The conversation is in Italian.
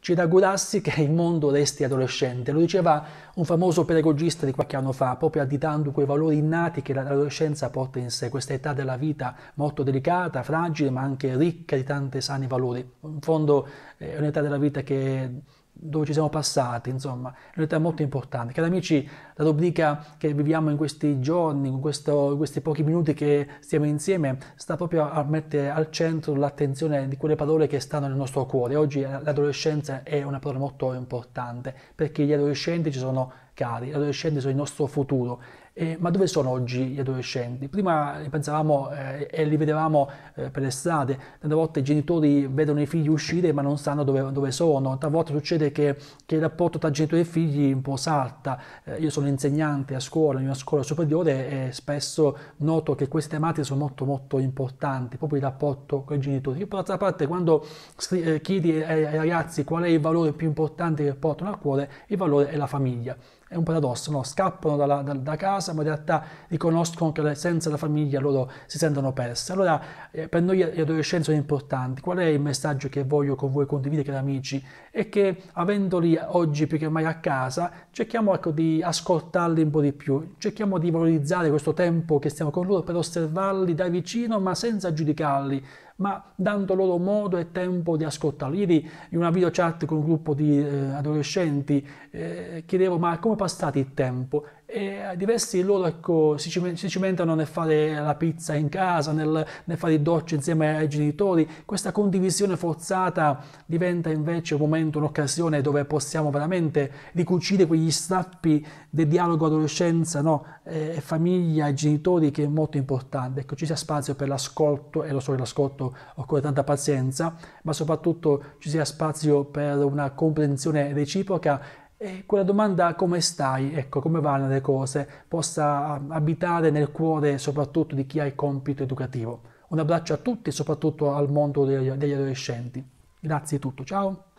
C'è da augurarsi che il mondo resti adolescente, lo diceva un famoso pedagogista di qualche anno fa, proprio additando quei valori innati che l'adolescenza porta in sé, questa età della vita molto delicata, fragile, ma anche ricca di tanti sani valori. In fondo eh, è un'età della vita che dove ci siamo passati, insomma, è una realtà molto importante. Cari amici, la domenica che viviamo in questi giorni, in, questo, in, questi pochi minuti che stiamo insieme, sta proprio a mettere al centro l'attenzione di quelle parole che stanno nel nostro cuore. Oggi l'adolescenza è una parola molto importante, perché gli adolescenti ci sono cari, gli adolescenti sono il nostro futuro eh, ma dove sono oggi gli adolescenti? Prima li eh, pensavamo eh, e li vedevamo eh, per le strade, tante volte i genitori vedono i figli uscire ma non sanno dove, dove sono, tante volte succede che, che, il rapporto tra genitori e figli un po' salta, eh, io sono insegnante a scuola, in una scuola superiore e spesso noto che queste tematiche sono molto molto importanti, proprio il rapporto con i genitori. Io l'altra parte quando eh, chiedi ai, ai ragazzi qual è il valore più importante che portano al cuore, il valore è la famiglia. È un paradosso, no? scappano dalla, da, da casa, casa, ma in realtà riconoscono che senza la famiglia loro si sentono persi. Allora, eh, per noi gli adolescenti sono importanti. Qual è il messaggio che voglio con voi condividere, cari amici? È che avendoli oggi più che mai a casa, cerchiamo ecco, di ascoltarli un po' di più, cerchiamo di valorizzare questo tempo che stiamo con loro per osservarli da vicino, ma senza giudicarli ma dando loro modo e tempo di ascoltarli. Ieri in una video chat con un gruppo di eh, adolescenti eh, chiedevo ma come è passato il tempo? E diversi di loro ecco, si, cimentano nel fare la pizza in casa, nel, nel fare i dolci insieme ai genitori. Questa condivisione forzata diventa invece un momento, un'occasione dove possiamo veramente ricucire quegli strappi del dialogo adolescenza, no? eh, famiglia e genitori che è molto importante. Ecco, ci sia spazio per l'ascolto, e lo so che l'ascolto occorre tanta pazienza, ma soprattutto ci sia spazio per una comprensione reciproca e quella domanda come stai, ecco, come vanno le cose, possa ah, abitare nel cuore soprattutto di chi ha il compito educativo. Un abbraccio a tutti e soprattutto al mondo degli adolescenti. Grazie di tutto, ciao!